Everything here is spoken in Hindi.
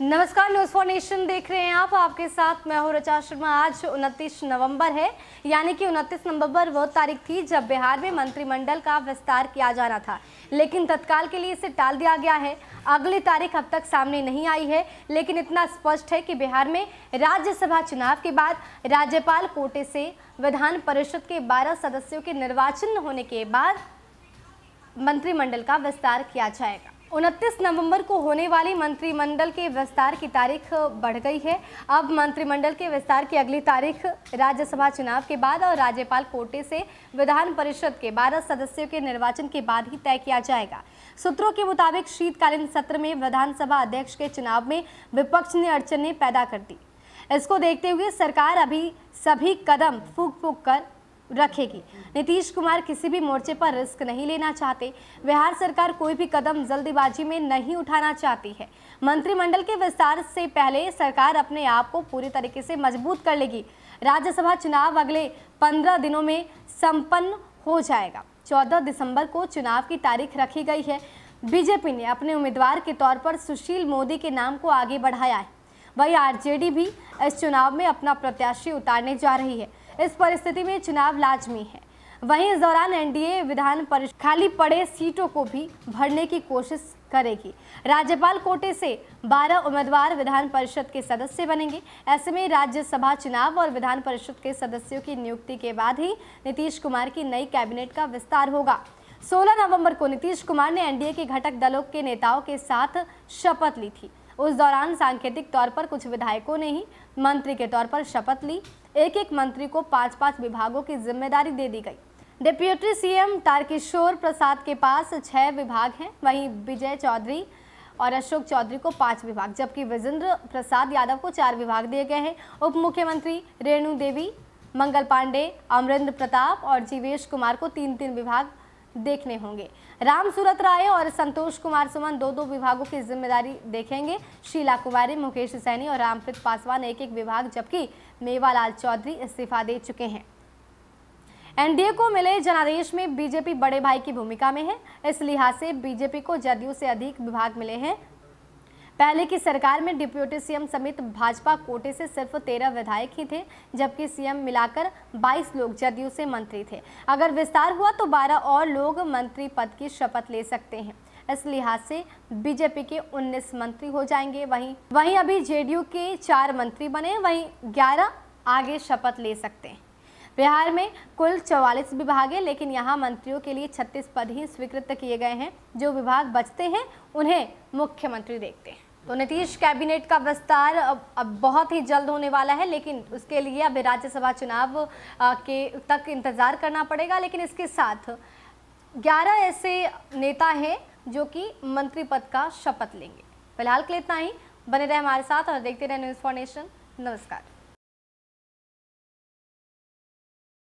नमस्कार न्यूज़ फॉर नेशन देख रहे हैं आप आपके साथ मैं हूँ रचा शर्मा आज 29 नवंबर है यानी कि 29 नवंबर वो तारीख थी जब बिहार में मंत्रिमंडल का विस्तार किया जाना था लेकिन तत्काल के लिए इसे टाल दिया गया है अगली तारीख अब तक सामने नहीं आई है लेकिन इतना स्पष्ट है कि बिहार में राज्यसभा चुनाव के बाद राज्यपाल कोटे से विधान परिषद के बारह सदस्यों के निर्वाचन होने के बाद मंत्रिमंडल का विस्तार किया जाएगा उनतीस नवंबर को होने वाली मंत्रिमंडल के विस्तार की तारीख बढ़ गई है अब मंत्रिमंडल के विस्तार की अगली तारीख राज्यसभा चुनाव के बाद और राज्यपाल कोटे से विधान परिषद के 12 सदस्यों के निर्वाचन के बाद ही तय किया जाएगा सूत्रों के मुताबिक शीतकालीन सत्र में विधानसभा अध्यक्ष के चुनाव में विपक्ष ने अड़चने पैदा कर दी इसको देखते हुए सरकार अभी सभी कदम फूक फूक कर रखेगी नीतीश कुमार किसी भी मोर्चे पर रिस्क नहीं लेना चाहते बिहार सरकार कोई भी कदम जल्दबाजी में नहीं उठाना चाहती है मंत्रिमंडल के विस्तार से पहले सरकार अपने आप को पूरी तरीके से मजबूत कर लेगी राज्यसभा चुनाव अगले पंद्रह दिनों में संपन्न हो जाएगा चौदह दिसंबर को चुनाव की तारीख रखी गई है बीजेपी ने अपने उम्मीदवार के तौर पर सुशील मोदी के नाम को आगे बढ़ाया है वही आरजेडी भी इस चुनाव में अपना प्रत्याशी उतारने जा रही है इस परिस्थिति में चुनाव लाजमी है वहीं इस दौरान एनडीए विधान परिषद खाली पड़े सीटों को भी भरने की कोशिश करेगी राज्यपाल कोटे से 12 उम्मीदवार विधान परिषद के सदस्य बनेंगे ऐसे में राज्यसभा चुनाव और विधान परिषद के सदस्यों की नियुक्ति के बाद ही नीतीश कुमार की नई कैबिनेट का विस्तार होगा 16 नवंबर को नीतीश कुमार ने एनडीए के घटक दलों के नेताओं के साथ शपथ ली थी उस दौरान सांकेतिक तौर पर कुछ विधायकों ने ही मंत्री के तौर पर शपथ ली एक एक मंत्री को पाँच पाँच विभागों की जिम्मेदारी दे दी गई डिप्यूटी सीएम तारकिशोर प्रसाद के पास छह विभाग हैं वहीं विजय चौधरी और अशोक चौधरी को पांच विभाग जबकि विजेंद्र प्रसाद यादव को चार विभाग दिए गए हैं उप मुख्यमंत्री रेणु देवी मंगल पांडे अमरेंद्र प्रताप और जीवेश कुमार को तीन तीन विभाग देखने होंगे राम सूरत राय और संतोष कुमार सुमन दो दो विभागों की जिम्मेदारी देखेंगे शीला कुमारी मुकेश सैनी और रामप्रीत पासवान एक एक विभाग जबकि मेवालाल चौधरी इस्तीफा दे चुके हैं एनडीए को मिले जनादेश में बीजेपी बड़े भाई की भूमिका में है इस लिहाज से बीजेपी को जदयू से अधिक विभाग मिले हैं पहले की सरकार में डिप्यूटी सीएम समेत भाजपा कोटे से सिर्फ तेरह विधायक ही थे जबकि सीएम मिलाकर 22 लोग जदयू से मंत्री थे अगर विस्तार हुआ तो 12 और लोग मंत्री पद की शपथ ले सकते हैं इस लिहाज से बीजेपी के 19 मंत्री हो जाएंगे वहीं वहीं अभी जेडीयू के चार मंत्री बने वहीं 11 आगे शपथ ले सकते हैं बिहार में कुल 44 विभाग है लेकिन यहाँ मंत्रियों के लिए 36 पद ही स्वीकृत किए गए हैं जो विभाग बचते हैं उन्हें मुख्यमंत्री देखते हैं तो नीतीश कैबिनेट का विस्तार अब, अब बहुत ही जल्द होने वाला है लेकिन उसके लिए अभी राज्यसभा चुनाव के तक इंतज़ार करना पड़ेगा लेकिन इसके साथ 11 ऐसे नेता हैं जो कि मंत्री पद का शपथ लेंगे फिलहाल के लिए इतना ही बने रहे हमारे साथ और देखते रहे न्यूज़ फॉर नेशन नमस्कार